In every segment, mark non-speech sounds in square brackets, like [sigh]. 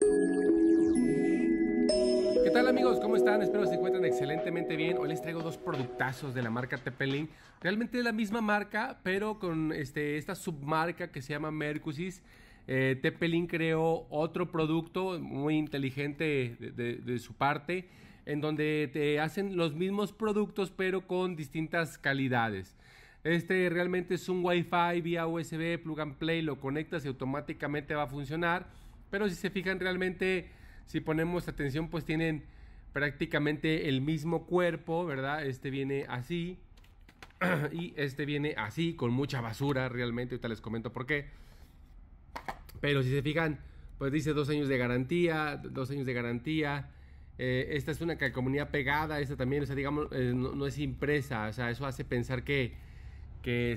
¿Qué tal amigos? ¿Cómo están? Espero se encuentren excelentemente bien. Hoy les traigo dos productazos de la marca Teppelin. Realmente es la misma marca, pero con este, esta submarca que se llama Mercusis. Eh, creó otro producto muy inteligente de su parte, en donde te hacen los mismos productos, pero con distintas calidades. Este realmente es un Wi-Fi vía USB, plug and play, lo conectas y automáticamente va a funcionar pero si se fijan realmente, si ponemos atención, pues tienen prácticamente el mismo cuerpo, ¿verdad? Este viene así [clears throat] y este viene así, con mucha basura realmente, ahorita les comento por qué. Pero si se fijan, pues dice dos años de garantía, dos años de garantía. Eh, esta es una calcomanía pegada, esta también, o sea, digamos, eh, no, es impresa, o sea, eso hace pensar que,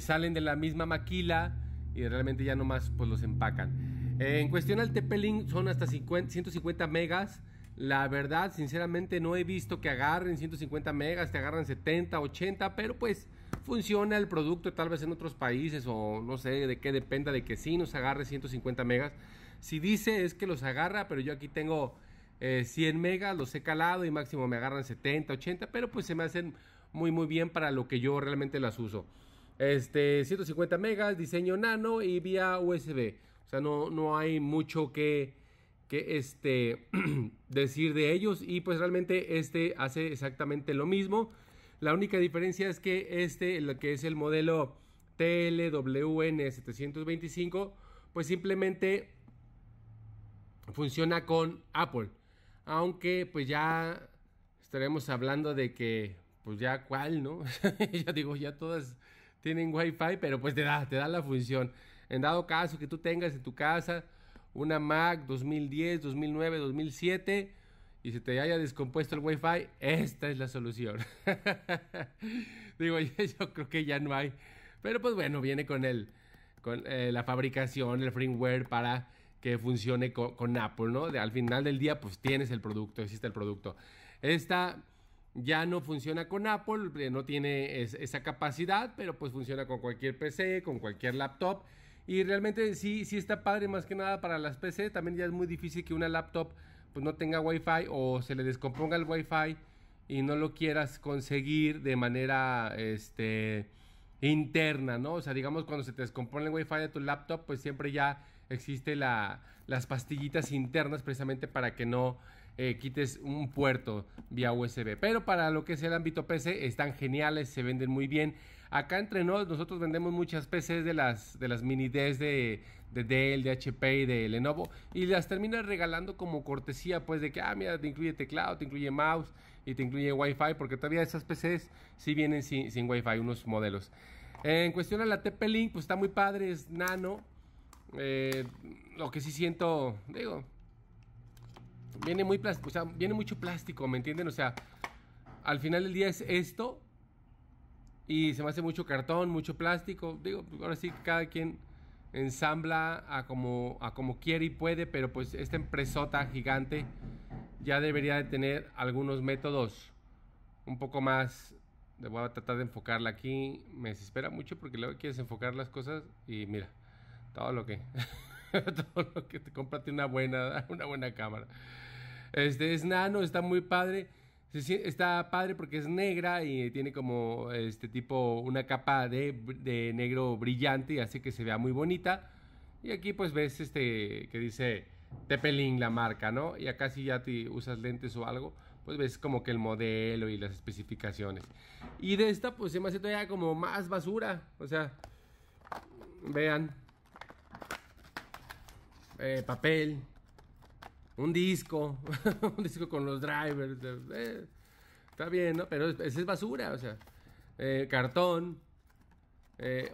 salen de la misma maquila y realmente ya nomás pues los empacan en cuestión al TP-Link son hasta 150 megas. La verdad, sinceramente, no he visto que agarren 150 megas, te agarran 70, 80, pero pues funciona el producto tal vez en otros países o no sé de qué dependa de que sí nos agarre 150 megas. Si dice es que los agarra, pero yo aquí tengo 100 eh, megas, los he calado y máximo me agarran 70, 80, pero pues se me hacen muy muy bien para lo que yo realmente las uso. Este, 150 megas, diseño nano y vía USB. O sea, no, no hay mucho que, que este, [clears throat] decir de ellos y pues realmente este hace exactamente lo mismo. La única diferencia es que este, lo que es el modelo TLWN725, pues simplemente funciona con Apple. Aunque pues ya estaremos hablando de que pues ya cuál, ¿no? [laughs] ya digo, ya todas tienen Wi-Fi, pero pues te da, te da la función. En dado caso que tú tengas en tu casa una Mac 2010, 2009, 2007 y se te haya descompuesto el Wi-Fi, esta es la solución. [laughs] Digo, [laughs] yo creo que ya no hay. Pero pues bueno, viene con el con eh, la fabricación, el firmware para que funcione con, Apple, ¿no? al final del día, pues tienes el producto, existe el producto. Esta ya no funciona con Apple, eh, no tiene esa capacidad, pero pues funciona con cualquier PC, con cualquier laptop y realmente sí, sí está padre más que nada para las PC. También ya es muy difícil que una laptop pues, no tenga Wi-Fi o se le descomponga el Wi-Fi y no lo quieras conseguir de manera este, interna, ¿no? O sea, digamos cuando se te descompone el Wi-Fi de tu laptop, pues siempre ya existe la, las pastillitas internas precisamente para que no eh, quites un puerto vía USB. Pero para lo que es el ámbito PC, están geniales, se venden muy bien. Acá entre nosotros vendemos muchas PCs de las, de las mini Ds de, de Dell, de HP y de Lenovo. Y las terminas regalando como cortesía, pues de que, ah, mira, te incluye teclado, te incluye mouse y te incluye Wi-Fi. Porque todavía esas PCs sí vienen sin, wifi, Wi-Fi, unos modelos. En cuestión a la TP-Link, pues está muy padre, es nano. Eh, lo que sí siento, digo, viene muy plástico, o sea, viene mucho plástico, ¿me entienden? O sea, al final del día es esto y se me hace mucho cartón, mucho plástico. Digo, ahora sí cada quien ensambla a como, a como quiere y puede, pero pues esta empresota gigante ya debería de tener algunos métodos un poco más. Voy a tratar de enfocarla aquí. Me desespera mucho porque luego quieres enfocar las cosas y mira, todo lo que. [laughs] todo lo que te comprate una buena, [laughs] una buena cámara. Este es nano, está muy padre. Está padre porque es negra y tiene como este tipo una capa de, de negro brillante y hace que se vea muy bonita. Y aquí pues ves este que dice Tepelín la marca, ¿no? Y acá si ya te usas lentes o algo, pues ves como que el modelo y las especificaciones. Y de esta pues se me hace todavía como más basura. O sea, vean, eh, papel, un disco, [laughs] un disco con los drivers. Eh, está bien, ¿no? Pero esa es basura, o sea, eh, cartón,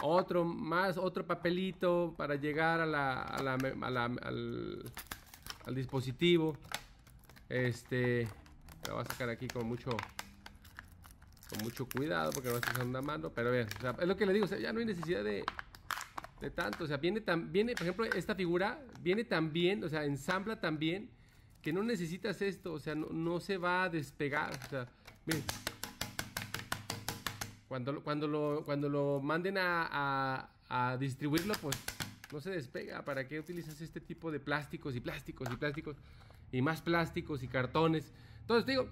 otro más, otro papelito para llegar a la, al, dispositivo. Este, lo voy a sacar aquí con mucho con mucho cuidado porque no estoy usando una mano, pero bien, es lo que le digo, ya no hay necesidad de de tanto, o sea, viene tan, viene, por ejemplo, esta figura viene tan bien, o sea, ensambla también, que no necesitas esto, o sea, no, se va a despegar, o sea, miren. Cuando, cuando, lo, cuando lo manden a, distribuirlo, pues no se despega. ¿Para qué utilizas este tipo de plásticos y plásticos y plásticos y más plásticos y cartones? Entonces, digo,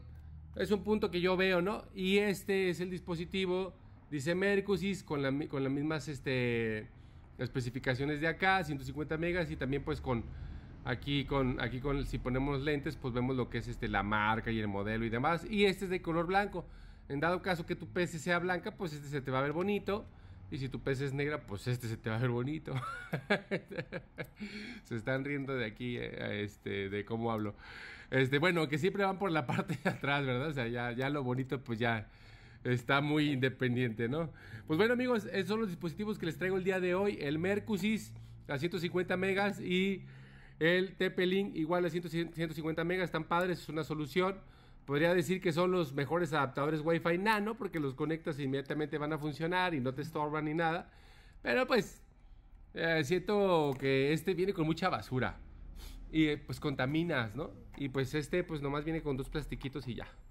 es un punto que yo veo, ¿no? Y este es el dispositivo, dice Mercusis, con, la, con las mismas, este, especificaciones de acá, 150 megas y también pues con aquí con aquí con si ponemos lentes pues vemos lo que es este la marca y el modelo y demás y este es de color blanco. En dado caso que tu PC sea blanca, pues este se te va a ver bonito. Y si tu PC es negra, pues este se te va a ver bonito. [laughs] se están riendo de aquí, eh, este, de cómo hablo. Este, bueno, que siempre van por la [laughs] parte de atrás, ¿verdad? O sea, ya, ya lo bonito, pues ya, Está muy independiente, ¿no? Pues bueno, amigos, esos son los dispositivos que les traigo el día de hoy. El Mercusis a 150 megas y el tp igual a 150 megas. Están padres, es una solución. Podría decir que son los mejores adaptadores Wi-Fi nano porque los conectas e inmediatamente van a funcionar y no te estorban ni nada. Pero pues eh, siento que este viene con mucha basura y eh, pues contaminas, ¿no? Y pues este pues nomás viene con dos plastiquitos y ya.